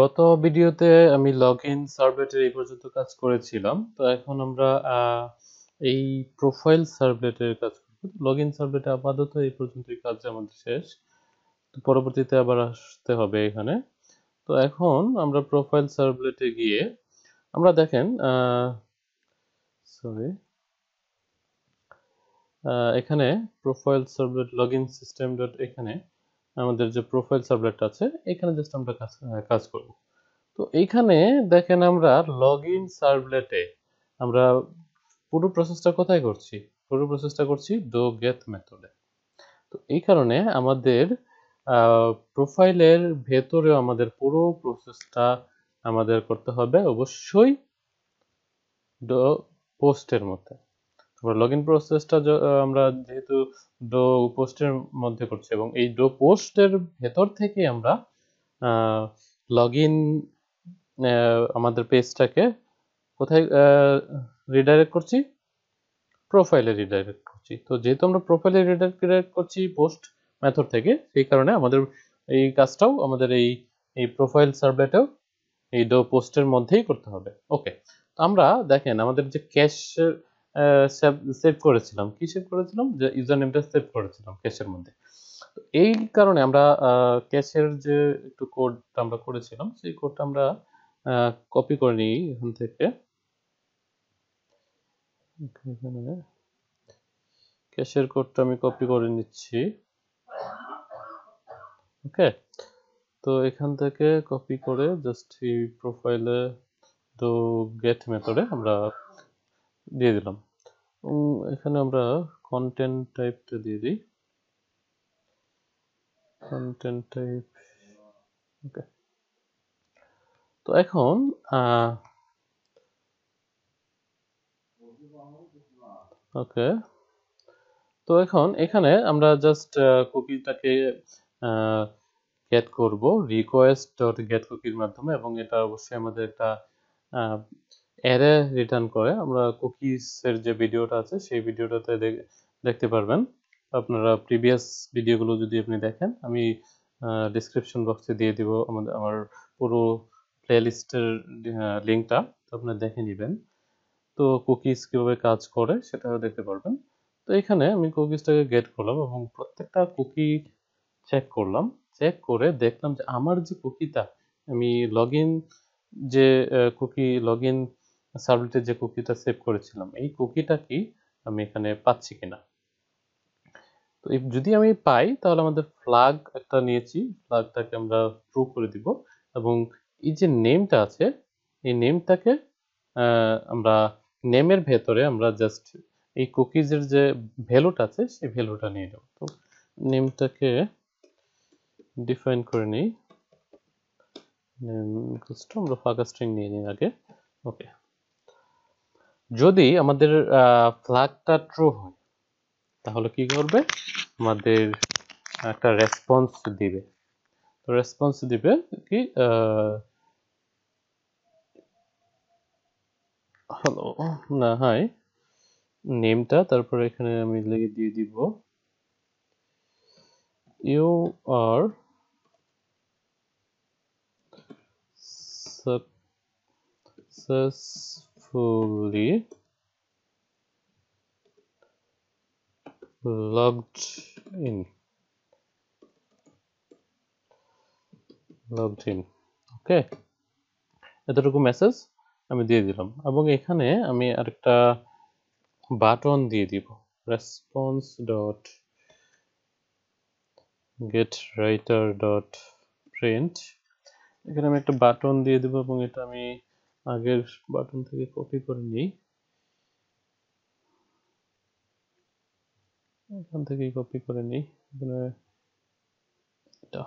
গত ভিডিওতে আমি লগ ইন সার্ভলেটের এই পর্যন্ত কাজ করেছিলাম তো এখন আমরা এই প্রোফাইল সার্ভলেটের কাজ করব লগ ইন সার্ভলেটে আপাতত এই পর্যন্তই কাজ আমাদের শেষ তো পরবর্তীতে আবার আসতে হবে এখানে তো এখন আমরা প্রোফাইল সার্ভলেটে গিয়ে আমরা দেখেন সরি এখানে profile servlet log in system dot এখানে আমাদের যে প্রোফাইল সাবলেট আছে এখানে জাস্ট আমরা কাজ করব তো এইখানে দেখেন আমরা লগ ইন সার্ভলেটে আমরা পুরো প্রসেসটা কোথায় করছি পুরো প্রসেসটা করছি ডো গেট মেথডে তো এই কারণে আমাদের প্রোফাইলের ভেতরেও আমাদের পুরো প্রসেসটা আমাদের করতে হবে অবশ্যই ডো পোস্টের মধ্যে আমরা লগ ইন প্রসেসটা আমরা যেহেতু ডো পোস্টের মধ্যে করছি এবং এই ডো পোস্টের ভেতর থেকে আমরা লগ ইন আমাদের পেজটাকে কোথায় রিডাইরেক্ট করছি প্রোফাইলে রিডাইরেক্ট করছি তো যেহেতু আমরা প্রোফাইলে রিডাইরেক্ট করছি পোস্ট মেথড থেকে সেই কারণে আমাদের এই কাজটাও আমাদের এই এই প্রোফাইল সার্ভেটাও এই ডো পোস্টের মধ্যেই করতে হবে ওকে আমরা দেখেন আমাদের যে ক্যাশের সেভ করেছিলাম কি সেভ করেছিলাম যে ইউজার নেমটা সেভ করেছিলাম ক্যাশের মধ্যে এই কারণে আমরা ক্যাশের যে একটু কোডটা আমরা করেছিলাম সেই কোডটা আমরা কপি করে নিই এখান থেকে ক্যাশের কোডটা আমি কপি করে নিচ্ছি ওকে তো এখান থেকে কপি করে জাস্ট এই প্রোফাইলে তো গেট মেথডে আমরা দিয়ে দিলাম এখানে আমরা কন্টেন্ট টাইপটা দিয়ে দিই কন্টেন্ট টাইপ ওকে তো এখন ওকে তো এখন এখানে আমরা জাস্ট কুকিটাকে গেট করব রিকোয়েস্ট ডট গেট কুকির মাধ্যমে এবং এটা অবশ্যই আমাদের একটা অ্যারে রিটার্ন করে আমরা কুকিজের যে ভিডিওটা আছে সেই ভিডিওটাতে দেখতে পারবেন আপনারা প্রিভিয়াস ভিডিওগুলো যদি আপনি দেখেন আমি ডিসক্রিপশন বক্সে দিয়ে দিব আমাদের আমার পুরো প্লেলিস্টের লিঙ্কটা তো আপনারা দেখে নেবেন তো কুকিজ কীভাবে কাজ করে সেটাও দেখতে পারবেন তো এখানে আমি কুকিজটাকে গেট করলাম এবং প্রত্যেকটা কুকি চেক করলাম চেক করে দেখলাম যে আমার যে কুকিটা আমি লগ যে কুকি লগ সার্ভলেটে যে কুকিটা সেভ করেছিলাম এই কুকিটা কি আমি এখানে পাচ্ছি কিনা তো যদি আমি পাই তাহলে আমাদের ফ্লাগ একটা নিয়েছি ফ্লাগটাকে আমরা ট্রু করে দিব এবং এই যে নেমটা আছে এই নেমটাকে আমরা নেমের ভেতরে আমরা জাস্ট এই কুকিজের যে ভ্যালুটা আছে সেই ভ্যালুটা নিয়ে নেব তো নেমটাকে ডিফাইন করে নিই আমরা ফাঁকা স্ট্রিং নিয়ে নিই আগে ওকে যদি আমাদের ফ্ল্যাগটা ট্রু হয় তাহলে কি করবে আমাদের একটা রেসপন্স দিবে রেসপন্স দিবে কি হ্যালো না হাই নেমটা তারপরে এখানে আমি লিখে দিয়ে দিব you are success fully logged in logged in okay এতটুকু মেসেজ আমি দিয়ে দিলাম এবং এখানে আমি আরেকটা বাটন দিয়ে দিব response dot get writer dot print এখানে আমি একটা বাটন দিয়ে দিব এবং এটা আমি আগের বাটন থেকে কপি করে নিই এখান থেকে কপি করে নিই এখানে এটা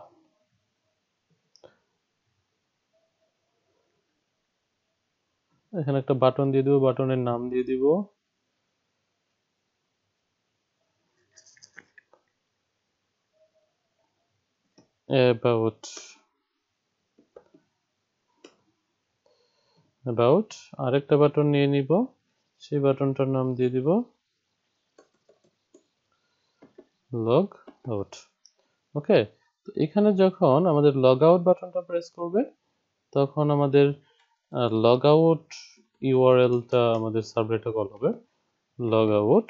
এখানে একটা বাটন দিয়ে দিব বাটনের নাম দিয়ে দিব about অ্যাবাউট আরেকটা বাটন নিয়ে নিব সেই বাটনটার নাম দিয়ে দিব লগ আউট ওকে তো এখানে যখন আমাদের লগ আউট বাটনটা প্রেস করবে তখন আমাদের লগ আউট ইউআরএলটা আমাদের সাবলেটে কল হবে লগ আউট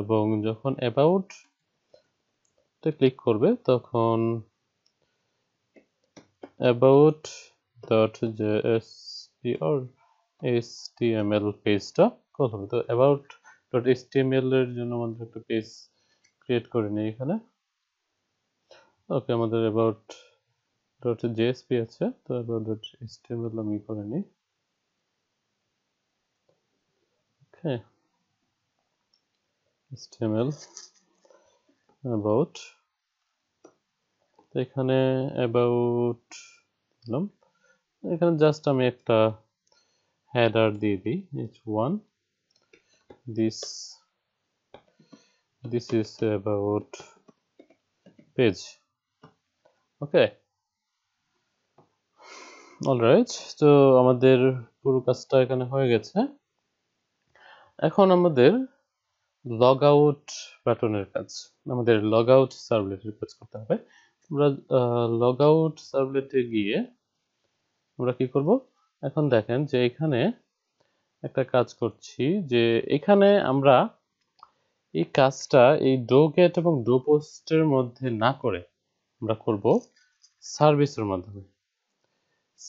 এবং যখন অ্যাবাউট ক্লিক করবে তখন about dot J S or html পেজটা কল হবে তো অ্যাবাউট ডট html এর জন্য আমাদের একটা পেজ ক্রিয়েট করে নিই এখানে ওকে আমাদের অ্যাবাউট ডট জেএসপি আছে তো অ্যাবাউট ডট html আমি করে নিই ওকে html about এখানে অ্যাবাউট দিলাম এখানে জাস্ট আমি একটা হেডার দিয়ে দিই H one this this is about page okay alright তো আমাদের পুরো কাজটা এখানে হয়ে গেছে এখন আমাদের লগ আউট প্যাটার্নের কাজ আমাদের লগ আউট সার্ভলেটের কাজ করতে হবে আমরা লগ আউট সার্ভলেটে গিয়ে আমরা কি করব এখন দেখেন যে এখানে একটা কাজ করছি যে এখানে আমরা এই কাজটা এই ডো গেট এবং ডো পোস্টের মধ্যে না করে আমরা করব সার্ভিসের মাধ্যমে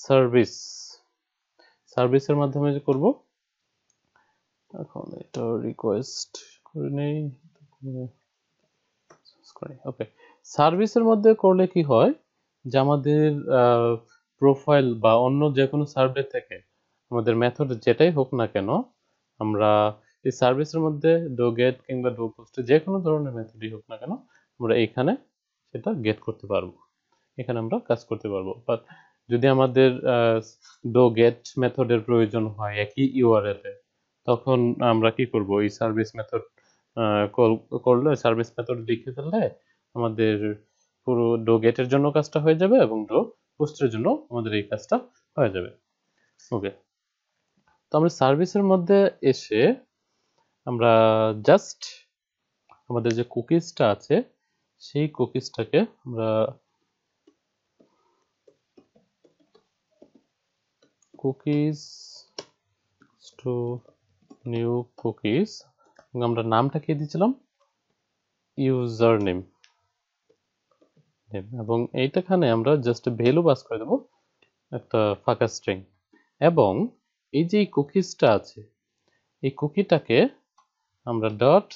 সার্ভিস সার্ভিসের মাধ্যমে যে করব এখন এটা রিকোয়েস্ট করে নেই ওকে সার্ভিসের মধ্যে করলে কি হয় যে আমাদের প্রোফাইল বা অন্য যে কোনো সার্ভে থেকে আমাদের মেথড যেটাই হোক না কেন আমরা এই সার্ভিসের মধ্যে ডো গেট কিংবা ডো পোস্ট যে কোনো ধরনের মেথডই হোক না কেন আমরা এখানে সেটা গেট করতে পারবো এখানে আমরা কাজ করতে পারবো বাট যদি আমাদের ডো গেট মেথডের প্রয়োজন হয় একই ইউআরএল এ তখন আমরা কি করব এই সার্ভিস মেথড কল করলে সার্ভিস মেথড লিখে ফেললে আমাদের পুরো ডো গেটের জন্য কাজটা হয়ে যাবে এবং ডো পোস্টের জন্য আমাদের এই কাজটা হয়ে যাবে ওকে তো আমরা সার্ভিসের মধ্যে এসে আমরা জাস্ট আমাদের যে কুকিজটা আছে সেই কুকিজটাকে আমরা কুকিজ টু নিউ কুকিজ আমরা নামটা কে দিয়েছিলাম ইউজার নেম নেম এবং এইটাখানে আমরা জাস্ট ভ্যালু পাস করে দেব একটা ফাঁকা স্ট্রিং এবং এই যে কুকিজটা আছে এই কুকিটাকে আমরা dot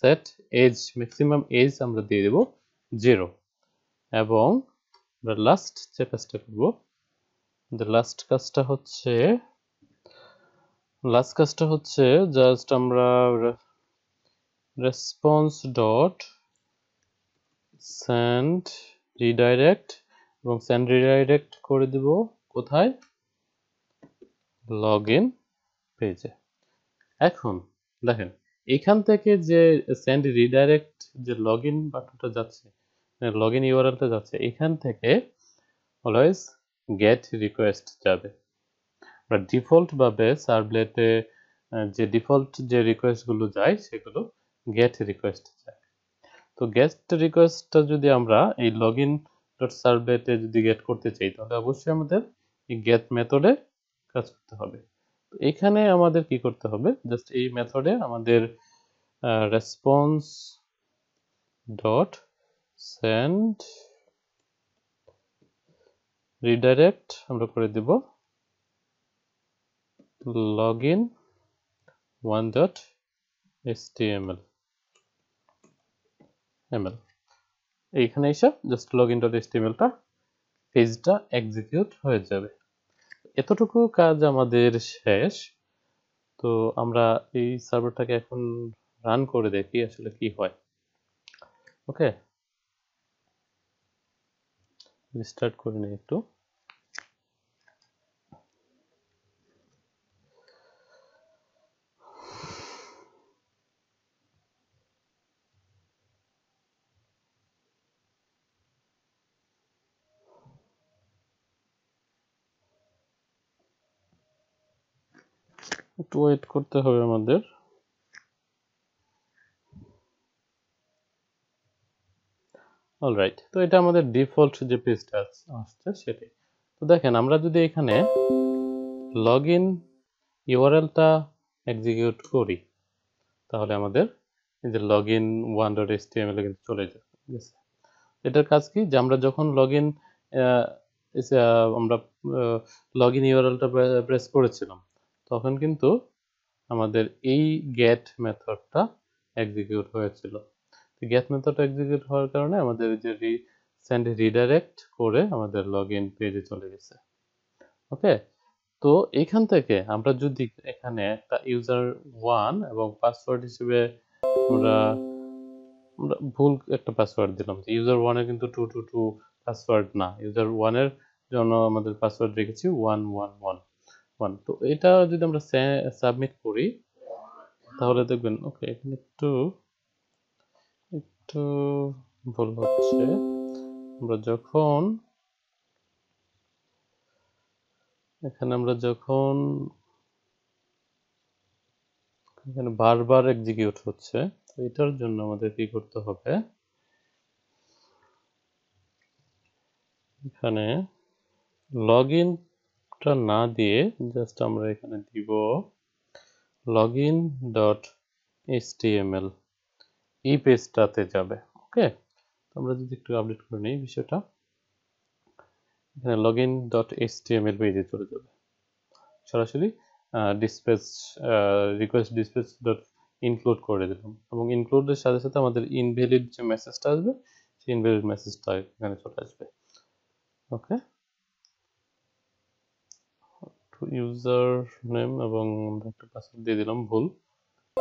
set age maximum age আমরা দিয়ে দেব জিরো এবং আমরা লাস্ট যে কাজটা করবো লাস্ট কাজটা হচ্ছে লাস্ট কাজটা হচ্ছে জাস্ট আমরা রেসপন্স ডট সেন্ড রিডাইরেক্ট এবং সেন্ড রিডাইরেক্ট করে দিব কোথায় লগ ইন পেজে এখন দেখেন এখান থেকে যে সেন্ড রিডাইরেক্ট যে লগ ইন বাটনটা যাচ্ছে লগ ইন ইউআরএলটা যাচ্ছে এখান থেকে অলওয়েজ গেট রিকোয়েস্ট যাবে বা ডিফল্টভাবে সার্ভলেটে যে ডিফল্ট যে রিকোয়েস্টগুলো যায় সেগুলো গেট রিকোয়েস্ট যায় তো গেস্ট রিকোয়েস্টটা যদি আমরা এই লগ ইন ডট সার্ভেতে যদি গেট করতে চাই তাহলে অবশ্যই আমাদের এই গেট মেথডে কাজ করতে হবে তো এখানে আমাদের কি করতে হবে জাস্ট এই মেথডে আমাদের রেসপন্স ডট সেন্ড রিডাইরেক্ট আমরা করে দেব log in one dot S T M L ML এইখানে এসে জাস্ট লগ ইন ডট টা পেজটা এক্সিকিউট হয়ে যাবে এতটুকু কাজ আমাদের শেষ তো আমরা এই সার্ভারটাকে এখন রান করে দেখি আসলে কি হয় ওকে স্টার্ট করে নিই একটু একটু ওয়েট করতে হবে আমাদের অলরাইট তো এটা আমাদের ডিফল্ট যে পেজটা আসছে সেটাই তো দেখেন আমরা যদি এখানে লগ ইন ইউআরএলটা এক্সিকিউট করি তাহলে আমাদের এই যে log in one dot S T M L কিন্তু চলে যাবে এটার কাজ কি যে আমরা যখন লগ ইন আমরা লগ ইন ইউআরএলটা প্রেস করেছিলাম তখন কিন্তু আমাদের এই গেট মেথডটা এক্সিকিউট হয়েছিল তো গেট মেথড এক্সিকিউট হওয়ার কারণে আমাদের যে রি সেন্ড রিডাইরেক্ট করে আমাদের লগ ইন পেজে চলে গেছে ওকে তো এখান থেকে আমরা যদি এখানে একটা ইউজার ওয়ান এবং পাসওয়ার্ড হিসেবে আমরা ভুল একটা পাসওয়ার্ড দিলাম যে ইউজার ওয়ানের কিন্তু টু টু টু পাসওয়ার্ড না ইউজার ওয়ানের জন্য আমাদের পাসওয়ার্ড রেখেছি ওয়ান ওয়ান ওয়ান ওয়ান তো এটা যদি আমরা সাবমিট করি তাহলে দেখবেন ওকে এখানে একটু একটু ভুল হচ্ছে আমরা যখন এখানে আমরা যখন এখানে বারবার এক্সিকিউট হচ্ছে এটার জন্য আমাদের কি করতে হবে এখানে লগ ইন টা না দিয়ে জাস্ট আমরা এখানে দিব লগ ইন ডট এইচটিএমএল এই পেজটাতে যাবে ওকে আমরা যদি একটু আপডেট করে নিই বিষয়টা এখানে লগ ইন ডট এইচটিএমএল পেজে চলে যাবে সরাসরি dispatch request dispatch dot include করে দিলাম এবং ইনক্লুডের সাথে সাথে আমাদের ইনভ্যালিড যে মেসেজটা আসবে সেই ইনভ্যালিড মেসেজটা এখানে চলে আসবে ওকে ইউজার নেম এবং আমরা একটা পাসওয়ার্ড দিয়ে দিলাম ভুল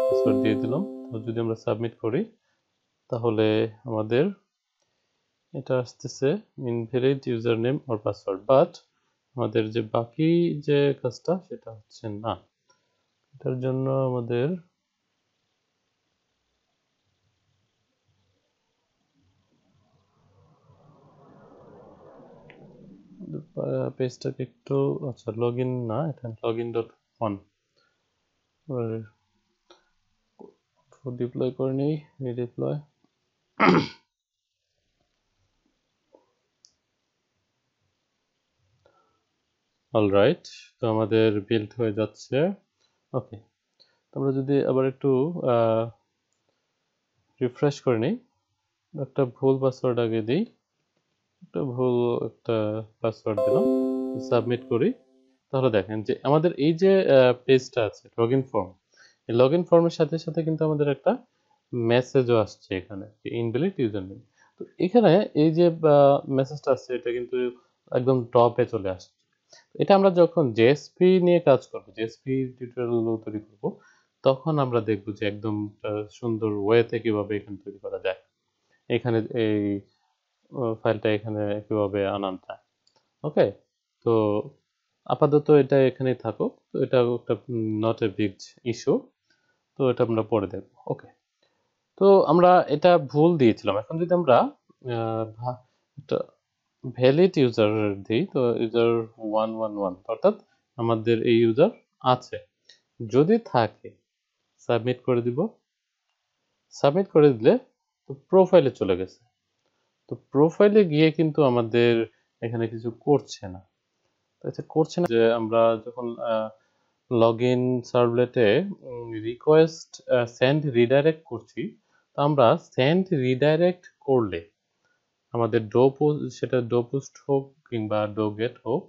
পাসওয়ার্ড দিয়ে দিলাম তো যদি আমরা সাবমিট করি তাহলে আমাদের এটা আসতেছে ইনভ্যালিড ইউজার নেম আর পাসওয়ার্ড বাট আমাদের যে বাকি যে কাজটা সেটা হচ্ছে না এটার জন্য আমাদের পেজটাকে একটু আচ্ছা লগ ইন না এখানে log in dot one deploy করে নিই রিডিপ্লয় রাইট তো আমাদের বিল্ড হয়ে যাচ্ছে ওকে আমরা যদি আবার একটু রিফ্রেশ করে নিই একটা ভুল পাসওয়ার্ড আগে দিই একটা ভুল একটা পাসওয়ার্ড দিলাম সাবমিট করি তাহলে দেখেন যে আমাদের এই যে পেজটা আছে লগইন ফর্ম এই লগইন ফর্মের সাথে সাথে কিন্তু আমাদের একটা মেসেজও আসছে এখানে যে ইনভ্যালিড ইউজার নেম তো এখানে এই যে মেসেজটা আসছে এটা কিন্তু একদম টপে চলে আসছে এটা আমরা যখন জেএসপি নিয়ে কাজ করব জেএসপি টিউটোরিয়ালগুলো তৈরি করব তখন আমরা দেখব যে একদম সুন্দর ওয়েতে কিভাবে এখানে তৈরি করা যায় এখানে এই ফাইলটা এখানে কিভাবে আনান যায় ওকে তো আপাতত এটা এখানেই থাকুক তো এটা একটা নট এ বিগ ইস্যু তো এটা আমরা পরে দেখব ওকে তো আমরা এটা ভুল দিয়েছিলাম এখন যদি আমরা ভ্যালিড ইউজার দিই তো ইউজার ওয়ান ওয়ান ওয়ান অর্থাৎ আমাদের এই ইউজার আছে যদি থাকে সাবমিট করে দিব সাবমিট করে দিলে তো প্রোফাইলে চলে গেছে তো প্রোফাইলে গিয়ে কিন্তু আমাদের এখানে কিছু করছে না আচ্ছা করছে না যে আমরা যখন লগ ইন সার্ভলেটে রিকোয়েস্ট সেন্ড রিডাইরেক্ট করছি তো আমরা সেন্ড রিডাইরেক্ট করলে আমাদের ডোপো সেটা ডো পোস্ট হোক কিংবা ডো গেট হোক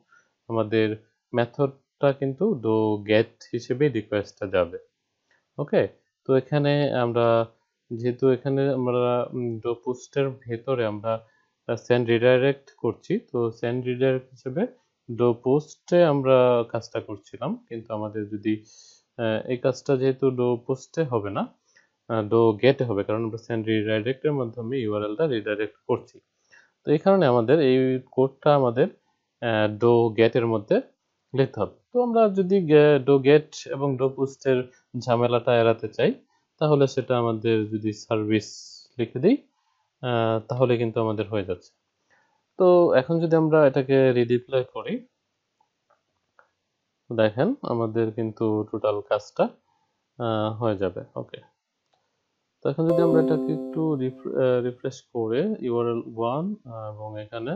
আমাদের মেথডটা কিন্তু ডো গেট হিসেবে রিকোয়েস্টটা যাবে ওকে তো এখানে আমরা যেহেতু এখানে আমরা ডো পোস্টের ভেতরে আমরা সেন্ড রিডাইরেক্ট করছি তো সেন্ড রিডাইরেক্ট হিসেবে ডো পোস্টে আমরা কাজটা করছিলাম কিন্তু আমাদের যদি এই কাজটা যেহেতু ডো পোস্টে হবে না ডো গেটে হবে কারণ আমরা সেন্ড রিডাইরেক্টের মাধ্যমে ইউআরএলটা রিডাইরেক্ট করছি তো এই কারণে আমাদের এই কোডটা আমাদের ডো গেটের মধ্যে লিখতে হবে তো আমরা যদি ডো গেট এবং ডো পোস্টের ঝামেলাটা এড়াতে চাই তাহলে সেটা আমাদের যদি সার্ভিস লিখে দিই তাহলে কিন্তু আমাদের হয়ে যাচ্ছে তো এখন যদি আমরা এটাকে রিডিপ্লাই করি দেখেন আমাদের কিন্তু টোটাল কাজটা হয়ে যাবে ওকে তো এখন যদি আমরা এটাকে একটু রিফ্রেশ করে ইউআরএল ওয়ান এবং এখানে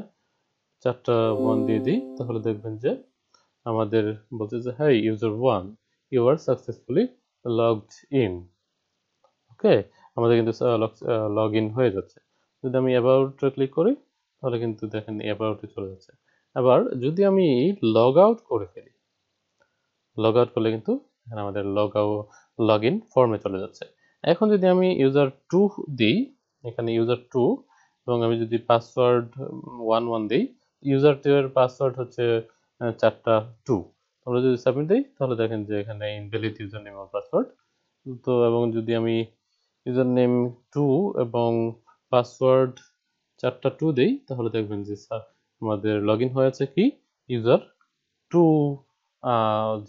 চারটা ওয়ান দিয়ে দিই তাহলে দেখবেন যে আমাদের বলছে যে হ্যাঁ user one you are successfully logged in okay আমাদের কিন্তু লগ ইন হয়ে যাচ্ছে যদি আমি অ্যাবাউটে ক্লিক করি তাহলে কিন্তু দেখেন অ্যাবাউটে চলে যাচ্ছে আবার যদি আমি লগ আউট করে ফেলি লগ আউট করলে কিন্তু আমাদের লগ আউট লগ ইন ফর্মে চলে যাচ্ছে এখন যদি আমি ইউজার টু দিই এখানে ইউজার টু এবং আমি যদি পাসওয়ার্ড ওয়ান ওয়ান দিই ইউজার টু এর পাসওয়ার্ড হচ্ছে চারটা টু আমরা যদি সাবমিট দিই তাহলে দেখেন যে এখানে ইনভ্যালিড ইউজার নেম পাসওয়ার্ড তো এবং যদি আমি ইউজার নেম টু এবং পাসওয়ার্ড চারটা টু দেই তাহলে দেখবেন যে স্যার আমাদের লগ হয়েছে কি ইউজার টু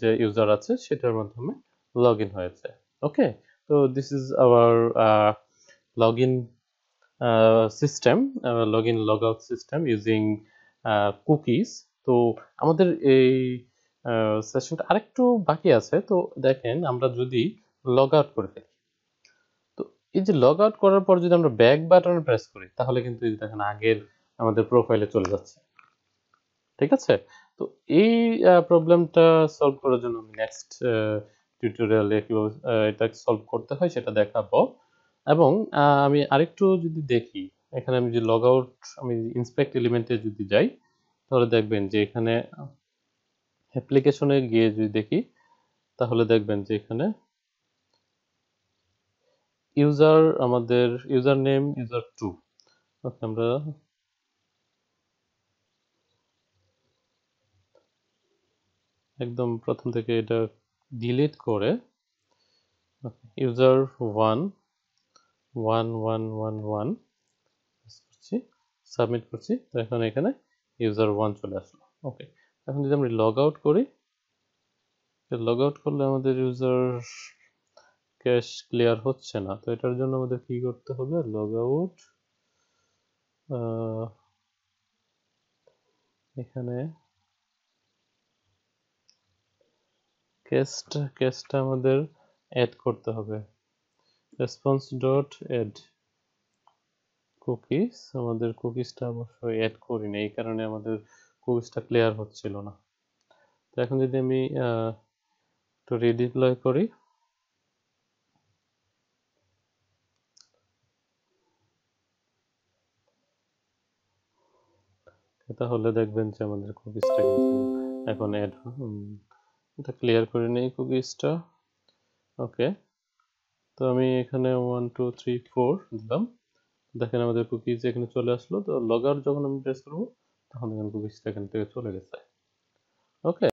যে ইউজার আছে সেটার মাধ্যমে লগ হয়েছে ওকে তো this is our log in system log in log out system using cookies তো আমাদের এই সেশনটা আরেকটু বাকি আছে তো দেখেন আমরা যদি লগ আউট করে ফেলি এই যে লগ আউট করার পর যদি আমরা ব্যাক বাটন প্রেস করি তাহলে কিন্তু এই দেখেন আগের আমাদের প্রোফাইলে চলে যাচ্ছে ঠিক আছে তো এই প্রবলেমটা সলভ করার জন্য আমি নেক্সট টিউটোরিয়ালে কিভাবে এটা সলভ করতে হয় সেটা দেখাবো এবং আমি আরেকটু যদি দেখি এখানে আমি যে লগ আউট আমি ইন্সপেক্ট এলিমেন্টে যদি যাই তাহলে দেখবেন যে এখানে অ্যাপ্লিকেশনে গিয়ে যদি দেখি তাহলে দেখবেন যে এখানে ইউজার আমাদের user name user two okay আমরা একদম প্রথম থেকে এটা ডিলিট করে user one one one one one করছি সাবমিট করছি এখন এখানে ইউজার ওয়ান চলে আসলো ওকে এখন যদি আমরা লগ আউট করি লগ আউট করলে আমাদের ইউজার ক্যাশ ক্লিয়ার হচ্ছে না তো এটার জন্য আমাদের কি করতে হবে লগ আউট এখানে কেস্ট ক্যাশটা আমাদের অ্যাড করতে হবে রেসপন্স ডট অ্যাড কুকিস আমাদের কুকিসটা অবশ্যই অ্যাড করি না এই কারণে আমাদের কুকিসটা ক্লিয়ার হচ্ছিল না তো এখন যদি আমি একটু রিডিপ্লয় করি তাহলে দেখবেন যে আমাদের কুকিজটা কিন্তু এখন অ্যাড এটা ক্লিয়ার করে নেই কুকিজটা ওকে তো আমি এখানে ওয়ান টু থ্রি ফোর দিলাম দেখেন আমাদের কুকিজ এখানে চলে আসলো তো লগার যখন আমি প্রেস করবো তখন এখানে কুকিজটা এখান থেকে চলে গেছে ওকে